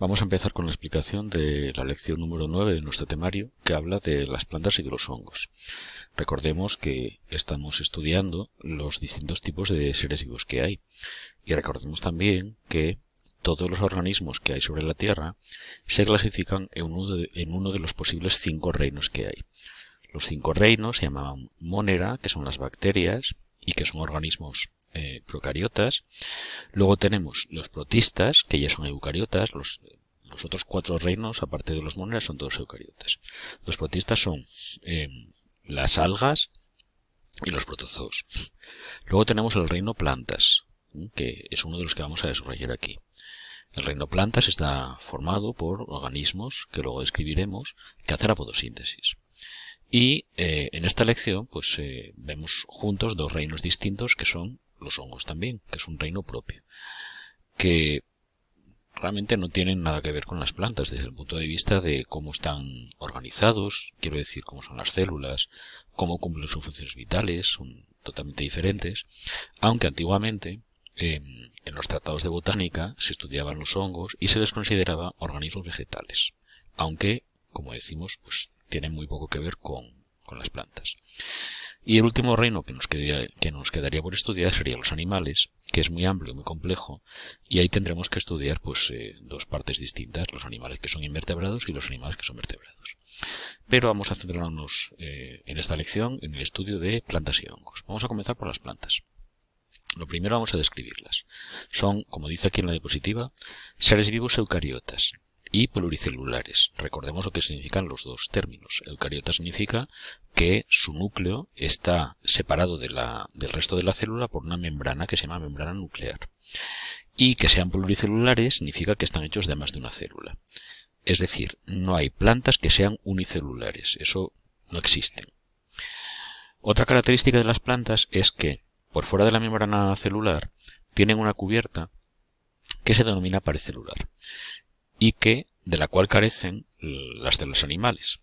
Vamos a empezar con la explicación de la lección número 9 de nuestro temario que habla de las plantas y de los hongos. Recordemos que estamos estudiando los distintos tipos de seres vivos que hay y recordemos también que todos los organismos que hay sobre la Tierra se clasifican en uno de, en uno de los posibles cinco reinos que hay. Los cinco reinos se llamaban monera, que son las bacterias y que son organismos eh, procariotas. Luego tenemos los protistas, que ya son eucariotas. Los, otros cuatro reinos, aparte de los moneras, son todos eucariotas. Los protistas son em, las algas y los protozoos. Luego tenemos el reino plantas, que es uno de los que vamos a desarrollar aquí. El reino plantas está formado por organismos que luego describiremos que hacen la fotosíntesis. Y eh, en esta lección pues eh, vemos juntos dos reinos distintos que son los hongos también, que es un reino propio, que realmente no tienen nada que ver con las plantas desde el punto de vista de cómo están organizados, quiero decir, cómo son las células, cómo cumplen sus funciones vitales, son totalmente diferentes, aunque antiguamente em, en los tratados de botánica se estudiaban los hongos y se les consideraba organismos vegetales, aunque, como decimos, pues tienen muy poco que ver con las plantas. Y el último reino que nos, quedaría, por estudiar serían los animales, que es muy amplio, muy complejo, y ahí tendremos que estudiar pues eh, dos partes distintas, los animales que son invertebrados y los animales que son vertebrados. Pero vamos a centrarnos eh, en esta lección en el estudio de plantas y hongos. Vamos a comenzar por las plantas. Lo primero vamos a describirlas. Son, como dice aquí en la diapositiva, seres vivos eucariotas, y pluricelulares. Recordemos lo que significan los dos términos. Eucariota significa que su núcleo está separado del resto de la célula por una membrana que se llama membrana nuclear. Y que sean pluricelulares significa que están hechos de más de una célula. Es decir, no hay plantas que sean unicelulares. Eso no existe. Otra característica de las plantas es que, por fuera de la membrana celular, tienen una cubierta que se denomina paricelular y que, de la cual carecen las células animales.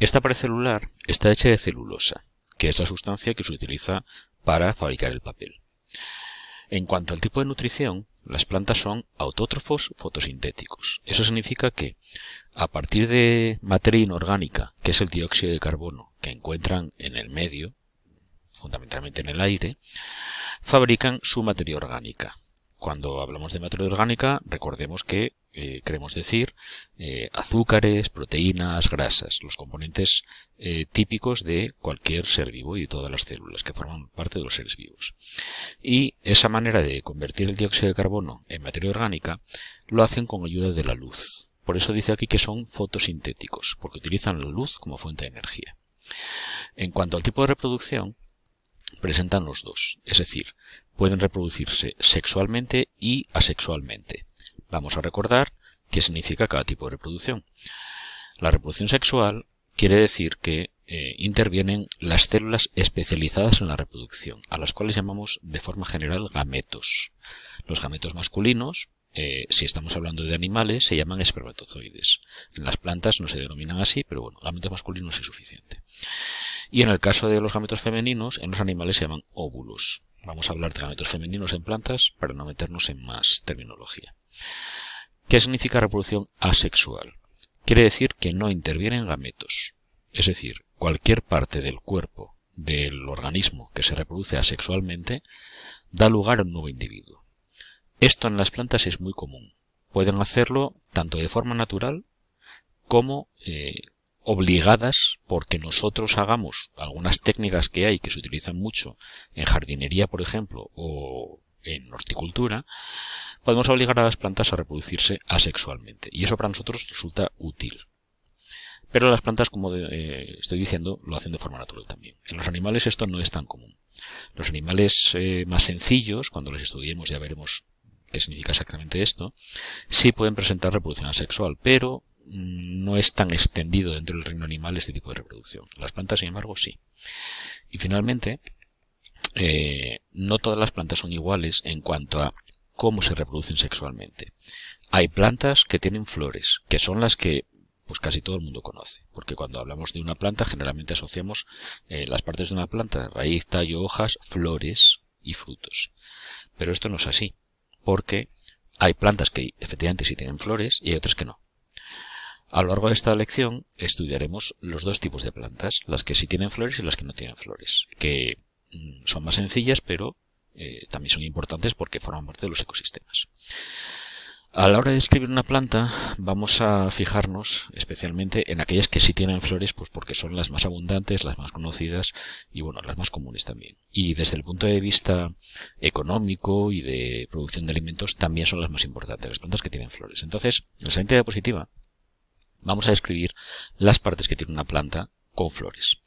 Esta pared celular está hecha de celulosa, que es la sustancia que se utiliza para fabricar el papel. En cuanto al tipo de nutrición, las plantas son autótrofos fotosintéticos. Eso significa que, a partir de materia inorgánica, que es el dióxido de carbono que encuentran en el medio, fundamentalmente en el aire, fabrican su materia orgánica. Cuando hablamos de materia orgánica, recordemos que eh, queremos decir eh, azúcares, proteínas, grasas, los componentes eh, típicos de cualquier ser vivo y de todas las células que forman parte de los seres vivos. Y esa manera de convertir el dióxido de carbono en materia orgánica lo hacen con ayuda de la luz. Por eso dice aquí que son fotosintéticos, porque utilizan la luz como fuente de energía. En cuanto al tipo de reproducción, presentan los dos, es decir, pueden reproducirse sexualmente y asexualmente. Vamos a recordar qué significa cada tipo de reproducción. La reproducción sexual quiere decir que eh, intervienen las células especializadas en la reproducción, a las cuales llamamos de forma general gametos. Los gametos masculinos, eh, si estamos hablando de animales, se llaman espermatozoides. En las plantas no se denominan así, pero bueno, gametos masculinos es suficiente. Y en el caso de los gametos femeninos, en los animales se llaman óvulos. Vamos a hablar de gametos femeninos en plantas para no meternos en más terminología. ¿Qué significa reproducción asexual? Quiere decir que no intervienen gametos. Es decir, cualquier parte del cuerpo del organismo que se reproduce asexualmente da lugar a un nuevo individuo. Esto en las plantas es muy común. Pueden hacerlo tanto de forma natural como eh, obligadas porque nosotros hagamos algunas técnicas que hay que se utilizan mucho en jardinería, por ejemplo, o en horticultura, podemos obligar a las plantas a reproducirse asexualmente. Y eso para nosotros resulta útil. Pero las plantas, como eh, estoy diciendo, lo hacen de forma natural también. En los animales esto no es tan común. Los animales eh, más sencillos, cuando los estudiemos ya veremos qué significa exactamente esto, sí pueden presentar reproducción asexual, pero mm, no es tan extendido dentro del reino animal este tipo de reproducción. Las plantas, sin embargo, sí. Y finalmente, eh, no todas las plantas son iguales en cuanto a cómo se reproducen sexualmente. Hay plantas que tienen flores, que son las que pues casi todo el mundo conoce, porque cuando hablamos de una planta generalmente asociamos eh, las partes de una planta, raíz, tallo, hojas, flores y frutos. Pero esto no es así, porque hay plantas que efectivamente sí tienen flores y hay otras que no. A lo largo de esta lección estudiaremos los dos tipos de plantas, las que sí tienen flores y las que no tienen flores, que Mm, son más sencillas, pero eh, también son importantes porque forman parte de los ecosistemas. A la hora de describir una planta, vamos a fijarnos especialmente en aquellas que sí tienen flores, pues porque son las más abundantes, las más conocidas y bueno, las más comunes también. Y desde el punto de vista económico y de producción de alimentos, también son las más importantes, las plantas que tienen flores. Entonces, en la siguiente diapositiva, vamos a describir las partes que tiene una planta con flores.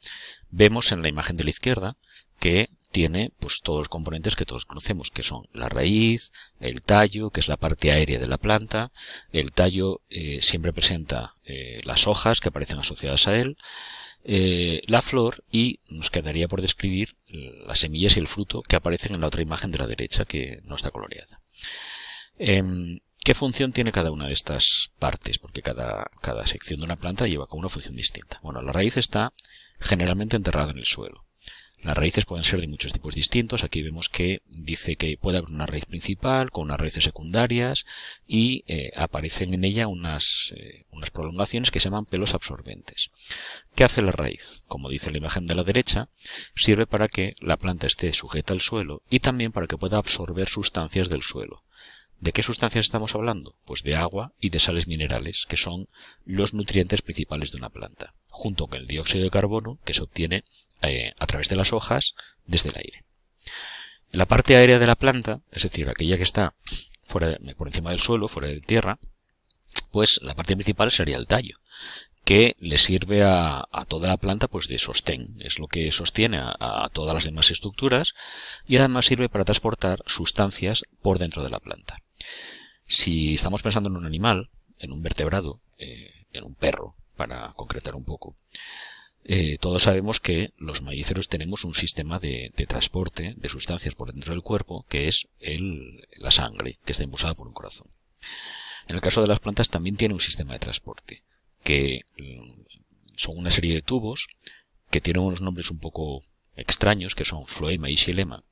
Vemos en la imagen de la izquierda que tiene pues todos los componentes que todos conocemos, que son la raíz, el tallo, que es la parte aérea de la planta, el tallo eh, siempre presenta eh, las hojas que aparecen asociadas a él, eh, la flor y nos quedaría por describir las semillas y el fruto que aparecen en la otra imagen de la derecha que no está coloreada. Em, ¿Qué función tiene cada una de estas partes? Porque cada, cada sección de una planta lleva como una función distinta. Bueno, la raíz está generalmente enterrada en el suelo las raíces pueden ser de muchos tipos distintos. Aquí vemos que dice que puede haber una raíz principal con unas raíces secundarias y eh, aparecen en ella unas, eh, unas prolongaciones que se llaman pelos absorbentes. ¿Qué hace la raíz? Como dice la imagen de la derecha, sirve para que la planta esté sujeta al suelo y también para que pueda absorber sustancias del suelo. ¿De qué sustancias estamos hablando? Pues de agua y de sales minerales, que son los nutrientes principales de una planta junto con el dióxido de carbono que se obtiene eh, a través de las hojas desde el aire. La parte aérea de la planta, es decir, aquella que está por encima del suelo, fuera de tierra, pues la parte principal sería el tallo, que le sirve a, toda la planta pues de sostén, es lo que sostiene a, todas las demás estructuras y además sirve para transportar sustancias por dentro de la planta. Si estamos pensando en un animal, en un vertebrado, eh, en un perro, para concretar un poco. Eh, todos sabemos que los mamíferos tenemos un sistema de, transporte de sustancias por dentro del cuerpo, que es la sangre, que está impulsada por un corazón. En el caso de las plantas también tiene un sistema de transporte, que mm, son una serie de tubos que tienen unos nombres un poco extraños, que son floema y xilema.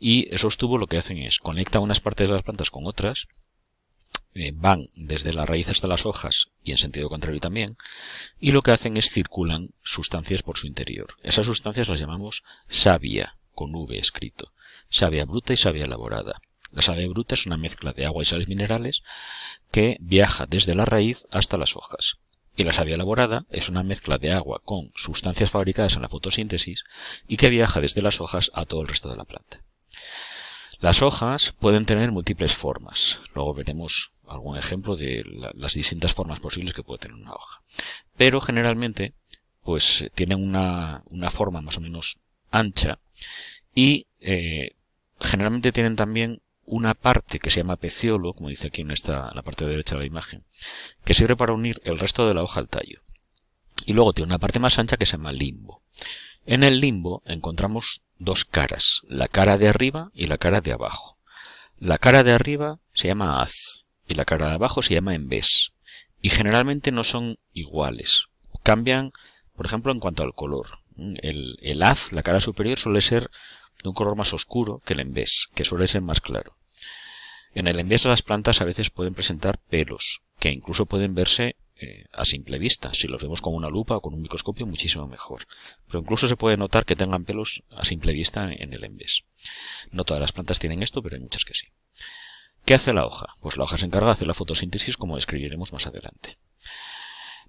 Y esos tubos lo que hacen es conectar unas partes de las plantas con otras eh, van desde la raíz hasta las hojas y en sentido contrario también, y lo que hacen es circulan sustancias por su interior. Esas sustancias las llamamos savia, con V escrito, savia bruta y savia elaborada. La savia bruta es una mezcla de agua y sales minerales que viaja desde la raíz hasta las hojas. Y la savia elaborada es una mezcla de agua con sustancias fabricadas en la fotosíntesis y que viaja desde las hojas a todo el resto de la planta. Las hojas pueden tener múltiples formas. Luego veremos algún ejemplo de las distintas formas posibles que puede tener una hoja. Pero generalmente, pues eh, tienen una, forma más o menos ancha y eh, generalmente tienen también una parte que se llama peciolo, como dice aquí en esta la parte derecha de la imagen, que sirve para unir el resto de la hoja al tallo. Y luego tiene una parte más ancha que se llama limbo. En el limbo encontramos dos caras, la cara de arriba y la cara de abajo. La cara de arriba se llama haz y la cara de abajo se llama envés. Y generalmente no son iguales. Cambian, por ejemplo, en cuanto al color. El, el haz, la cara superior, suele ser de un color más oscuro que el envés, que suele ser más claro. En el envés las plantas a veces pueden presentar pelos, que incluso pueden verse eh, a simple vista. Si los vemos con una lupa o con un microscopio, muchísimo mejor. Pero incluso se puede notar que tengan pelos a simple vista en el envés. No todas las plantas tienen esto, pero hay muchas que sí. ¿Qué hace la hoja? Pues la hoja se encarga de hacer la fotosíntesis como describiremos más adelante.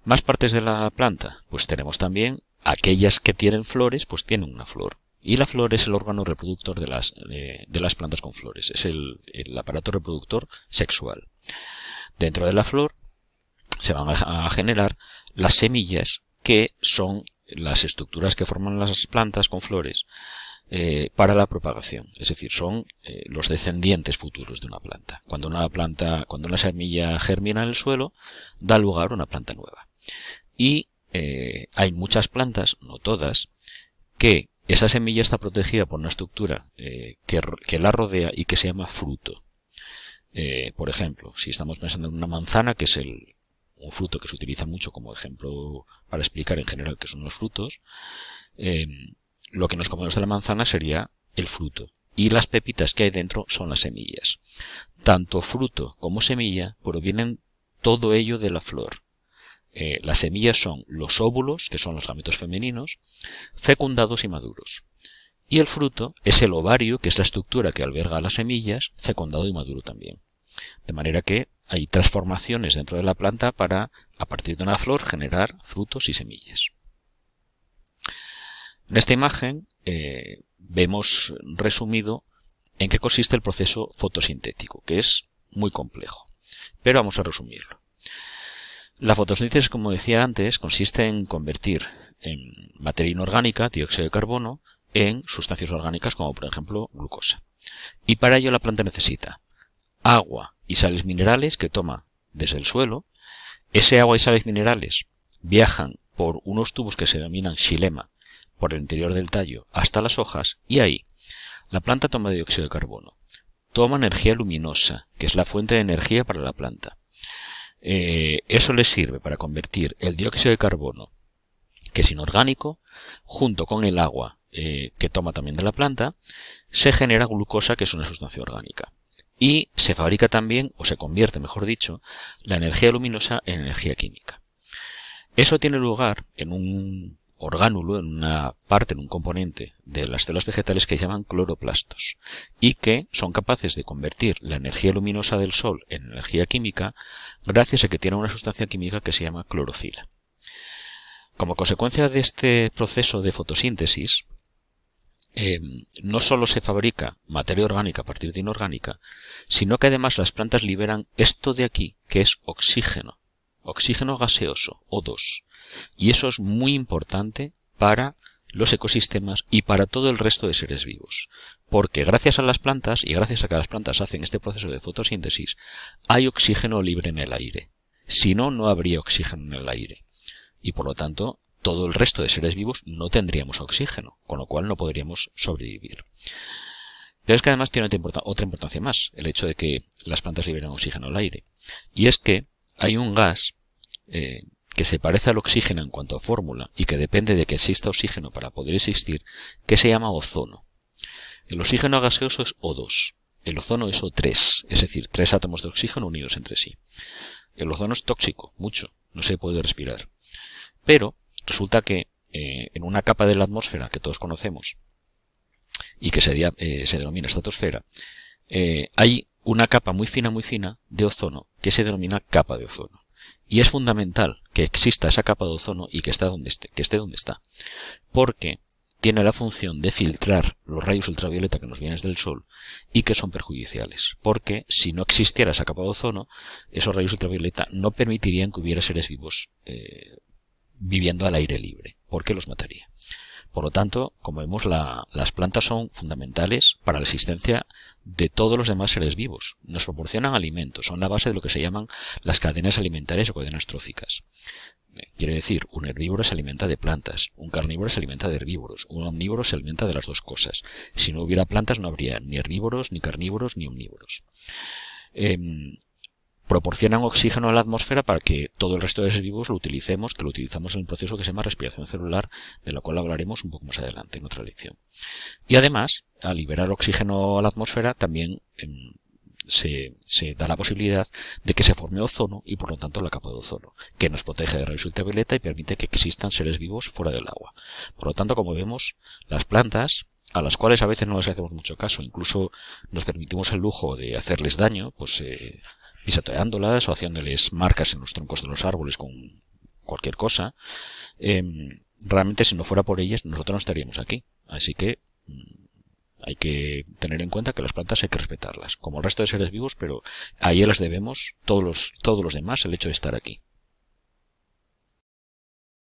Más partes de la planta, pues tenemos también aquellas que tienen flores, pues tienen una flor. Y la flor es el órgano reproductor de las, eh, de las plantas con flores, es el, aparato reproductor sexual. Dentro de la flor se van a generar las semillas que son las estructuras que forman las plantas con flores eh, para la propagación. Es decir, son eh, los descendientes futuros de una planta. Cuando una planta, cuando una semilla germina en el suelo, da lugar a una planta nueva. Y eh, hay muchas plantas, no todas, que esa semilla está protegida por una estructura que, la rodea y que se llama fruto. por ejemplo, si estamos pensando en una manzana, que es un fruto que se utiliza mucho como ejemplo para explicar en general qué son los frutos, lo que nos comemos de la manzana sería el fruto. Y las pepitas que hay dentro son las semillas. Tanto fruto como semilla provienen todo ello de la flor. Eh, las semillas son los óvulos, que son los gametos femeninos, fecundados y maduros. Y el fruto es el ovario, que es la estructura que alberga las semillas, fecundado y maduro también. De manera que hay transformaciones dentro de la planta para, a partir de una flor, generar frutos y semillas. En esta imagen eh, vemos resumido en qué consiste el proceso fotosintético, que es muy complejo. Pero vamos a resumirlo. La fotosíntesis, como decía antes, consiste en convertir en materia inorgánica, dióxido de carbono, en sustancias orgánicas como por ejemplo glucosa. Y para ello la planta necesita agua y sales minerales que toma desde el suelo. Ese agua y sales minerales viajan por unos tubos que se denominan xilema por el interior del tallo hasta las hojas y ahí la planta toma dióxido de carbono. Toma energía luminosa, que es la fuente de energía para la planta. Eh, eso le sirve para convertir el dióxido de carbono, que es inorgánico, junto con el agua eh, que toma también de la planta, se genera glucosa, que es una sustancia orgánica. Y se fabrica también, o se convierte, mejor dicho, la energía luminosa en energía química. Eso tiene lugar en un orgánulo, en una parte, en un componente de las células vegetales que llaman cloroplastos y que son capaces de convertir la energía luminosa del sol en energía química gracias a que tienen una sustancia química que se llama clorofila. Como consecuencia de este proceso de fotosíntesis, eh, no solo se fabrica materia orgánica a partir de inorgánica, sino que además las plantas liberan esto de aquí, que es oxígeno, oxígeno gaseoso, O2. Y eso es muy importante para los ecosistemas y para todo el resto de seres vivos. Porque gracias a las plantas y gracias a que las plantas hacen este proceso de fotosíntesis, hay oxígeno libre en el aire. Si no, no habría oxígeno en el aire. Y por lo tanto, todo el resto de seres vivos no tendríamos oxígeno, con lo cual no podríamos sobrevivir. Pero es que además tiene otra importancia más, el hecho de que las plantas liberan oxígeno al aire. Y es que hay un gas eh, que se parece al oxígeno en cuanto a fórmula y que depende de que exista oxígeno para poder existir, que se llama ozono. El oxígeno gaseoso es O2, el ozono es O3, es decir, tres átomos de oxígeno unidos entre sí. El ozono es tóxico, mucho, no se puede respirar. Pero resulta que eh, en una capa de la atmósfera que todos conocemos y que se, eh, denomina estratosfera, hay una capa muy fina, muy fina de ozono, que se denomina capa de ozono. Y es fundamental que exista esa capa de ozono y que, donde esté, que esté donde está. Porque tiene la función de filtrar los rayos ultravioleta que nos vienen del sol y que son perjudiciales. Porque si no existiera esa capa de ozono, esos rayos ultravioleta no permitirían que hubiera seres vivos eh, viviendo al aire libre, porque los mataría. Por lo tanto, como vemos, las plantas son fundamentales para la existencia de todos los demás seres vivos. Nos proporcionan alimentos, son la base de lo que se llaman las cadenas alimentarias o cadenas tróficas. Eh, quiere decir, un herbívoro se alimenta de plantas, un carnívoro se alimenta de herbívoros, un omnívoro se alimenta de las dos cosas. Si no hubiera plantas no habría ni herbívoros, ni carnívoros, ni omnívoros. Em, proporcionan oxígeno a la atmósfera para que todo el resto de seres vivos lo utilicemos, que lo utilizamos en un proceso que se llama respiración celular, de la cual hablaremos un poco más adelante en otra lección. Y además, al liberar oxígeno a la atmósfera, también em, se, da la posibilidad de que se forme ozono y por lo tanto la capa de ozono, que nos protege de rayos ultravioleta y permite que existan seres vivos fuera del agua. Por lo tanto, como vemos, las plantas a las cuales a veces no les hacemos mucho caso, incluso nos permitimos el lujo de hacerles daño, pues eh, pisoteándolas o haciéndoles marcas en los troncos de los árboles con cualquier cosa, em, realmente si no fuera por ellas nosotros no estaríamos aquí. Así que mm, hay que tener en cuenta que las plantas hay que respetarlas, como el resto de seres vivos, pero a ellas las debemos todos los, todos los demás el hecho de estar aquí.